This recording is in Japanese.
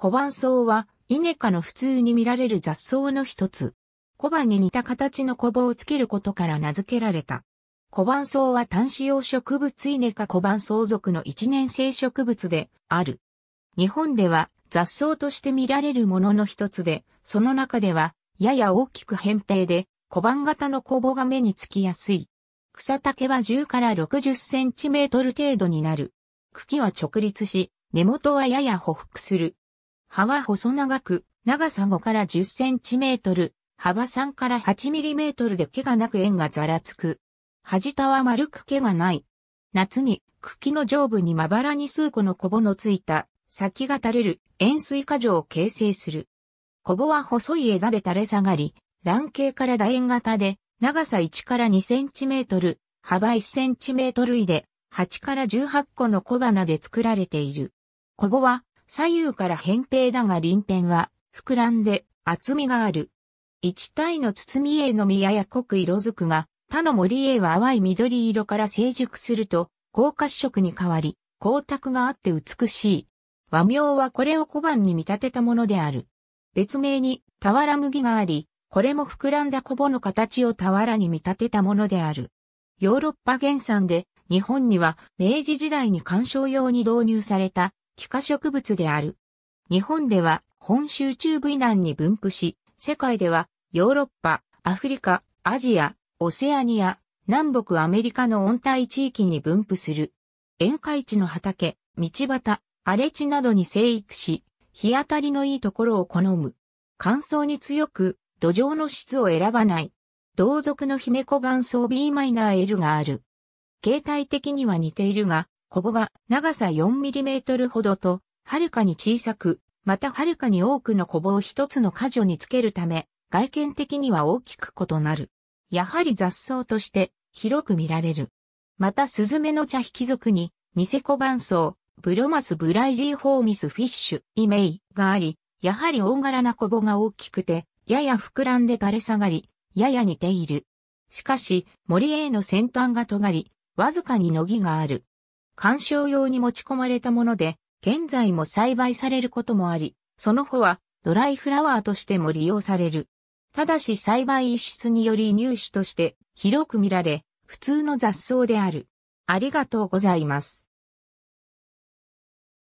小判草は、イネ科の普通に見られる雑草の一つ。小判に似た形の小棒をつけることから名付けられた。小判草は単子葉植物イネ科小判草属の一年生植物である。日本では雑草として見られるものの一つで、その中ではやや大きく扁平で小判型の小棒が目につきやすい。草丈は10から60センチメートル程度になる。茎は直立し、根元はやや匍匐する。葉は細長く、長さ5から10センチメートル、幅3から8ミリメートルで毛がなく円がざらつく。端田は丸く毛がない。夏に茎の上部にまばらに数個のコボのついた先が垂れる円錐果樹を形成する。コボは細い枝で垂れ下がり、卵形から楕円型で長さ1から2センチメートル、幅1センチメートル以で8から18個の小花で作られている。コボは左右から扁平だが輪辺は膨らんで厚みがある。一体の包み絵のみやや濃く色づくが、他の森絵は淡い緑色から成熟すると、高褐色に変わり、光沢があって美しい。和名はこれを小判に見立てたものである。別名に、俵麦があり、これも膨らんだ小棒の形を俵に見立てたものである。ヨーロッパ原産で、日本には明治時代に鑑賞用に導入された気化植物である。日本では本州中部以南に分布し、世界ではヨーロッパ、アフリカ、アジア、オセアニア、南北アメリカの温帯地域に分布する。沿海地の畑、道端、荒れ地などに生育し、日当たりのいいところを好む。乾燥に強く、土壌の質を選ばない。同族の姫小伴奏 b マイナー l がある。形態的には似ているが、コボが長さ 4mm ほどと、はるかに小さく、またはるかに多くのコボを一つの箇所につけるため、外見的には大きく異なる。やはり雑草として広く見られる。またスズメの茶引き族に、ニセコ伴奏、ブロマスブライジーホーミスフィッシュ、イメイがあり、やはり大柄なコボが大きくて、やや膨らんで垂れ下がり、やや似ている。しかし、森への先端が尖り、わずかにのぎがある。観賞用に持ち込まれたもので、現在も栽培されることもあり、その穂はドライフラワーとしても利用される。ただし栽培一室により入手として広く見られ、普通の雑草である。ありがとうございます。